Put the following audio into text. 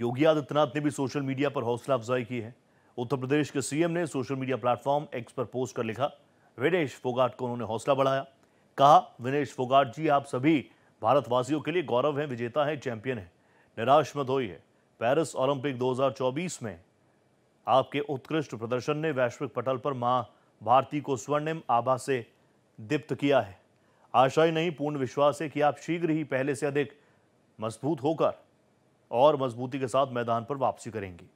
योगी आदित्यनाथ ने भी social media पर हौसला अफजाई की है उत्तर प्रदेश के सीएम ने सोशल मीडिया प्लेटफॉर्म एक्स पर पोस्ट कर लिखा विनेश फोगाट को उन्होंने हौसला बढ़ाया कहा विनेश फोगाट जी आप सभी भारतवासियों के लिए गौरव हैं विजेता हैं चैंपियन हैं निराश मत होइए पेरिस ओलंपिक 2024 में आपके उत्कृष्ट प्रदर्शन ने वैश्विक पटल पर मां भारती को स्वर्णिम आभा से दीप्त किया है आशा ही नहीं पूर्ण विश्वास है कि आप शीघ्र ही पहले से अधिक मजबूत होकर और मजबूती के साथ मैदान पर वापसी करेंगी